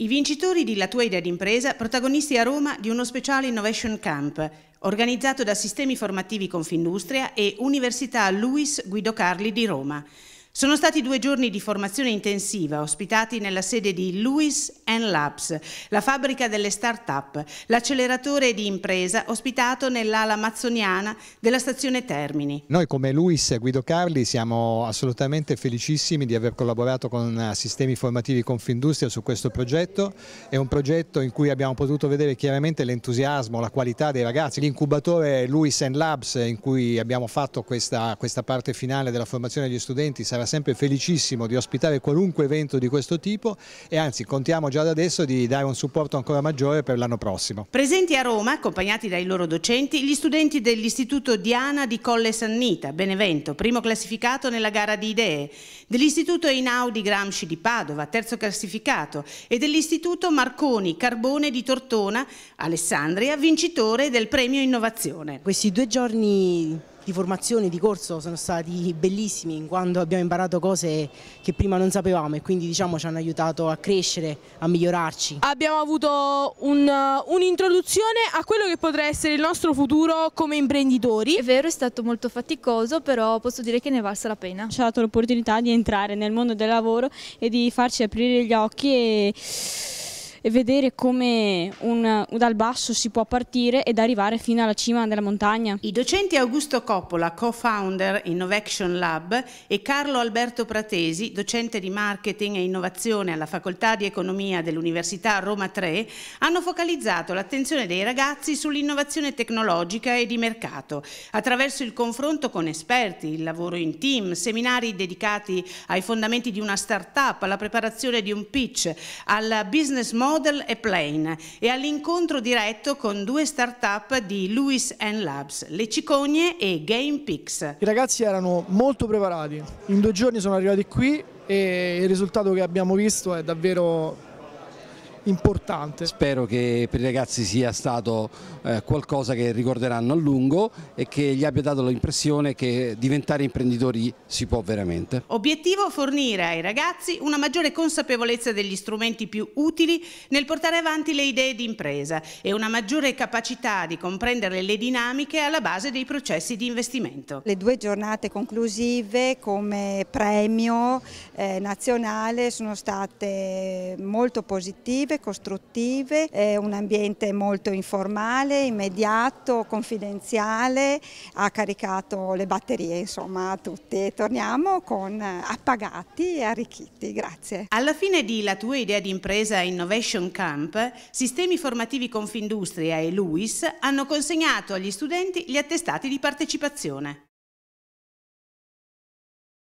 I vincitori di La tua idea d'impresa, protagonisti a Roma di uno speciale Innovation Camp, organizzato da Sistemi Formativi Confindustria e Università Luis Guido Carli di Roma. Sono stati due giorni di formazione intensiva ospitati nella sede di Lewis Labs, la fabbrica delle start-up, l'acceleratore di impresa ospitato nell'ala amazzoniana della stazione Termini. Noi come Lewis e Guido Carli siamo assolutamente felicissimi di aver collaborato con eh, Sistemi Formativi Confindustria su questo progetto. È un progetto in cui abbiamo potuto vedere chiaramente l'entusiasmo, la qualità dei ragazzi, l'incubatore Lewis Labs in cui abbiamo fatto questa, questa parte finale della formazione degli studenti sarà sempre felicissimo di ospitare qualunque evento di questo tipo e anzi contiamo già da adesso di dare un supporto ancora maggiore per l'anno prossimo. Presenti a Roma, accompagnati dai loro docenti, gli studenti dell'Istituto Diana di Colle Sannita, Benevento, primo classificato nella gara di idee, dell'Istituto Einaudi Gramsci di Padova, terzo classificato, e dell'Istituto Marconi Carbone di Tortona, Alessandria, vincitore del premio Innovazione. Questi due giorni di formazione, di corso sono stati bellissimi in quanto abbiamo imparato cose che prima non sapevamo e quindi diciamo ci hanno aiutato a crescere, a migliorarci. Abbiamo avuto uh, un'introduzione un a quello che potrà essere il nostro futuro come imprenditori. È vero, è stato molto faticoso, però posso dire che ne è valsa la pena. Ci ha dato l'opportunità di entrare nel mondo del lavoro e di farci aprire gli occhi e e vedere come un, dal basso si può partire ed arrivare fino alla cima della montagna. I docenti Augusto Coppola, co-founder Innovation Lab, e Carlo Alberto Pratesi, docente di marketing e innovazione alla Facoltà di Economia dell'Università Roma 3, hanno focalizzato l'attenzione dei ragazzi sull'innovazione tecnologica e di mercato, attraverso il confronto con esperti, il lavoro in team, seminari dedicati ai fondamenti di una start-up, alla preparazione di un pitch, al business model Model e Plane e all'incontro diretto con due start-up di Lewis Labs, Le Cicogne e GamePix. I ragazzi erano molto preparati, in due giorni sono arrivati qui e il risultato che abbiamo visto è davvero importante. Spero che per i ragazzi sia stato eh, qualcosa che ricorderanno a lungo e che gli abbia dato l'impressione che diventare imprenditori si può veramente. Obiettivo fornire ai ragazzi una maggiore consapevolezza degli strumenti più utili nel portare avanti le idee di impresa e una maggiore capacità di comprendere le dinamiche alla base dei processi di investimento. Le due giornate conclusive come premio eh, nazionale sono state molto positive costruttive, è un ambiente molto informale, immediato, confidenziale, ha caricato le batterie insomma a tutti e torniamo con appagati e arricchiti, grazie. Alla fine di La tua idea di impresa Innovation Camp, Sistemi Formativi Confindustria e LUIS hanno consegnato agli studenti gli attestati di partecipazione.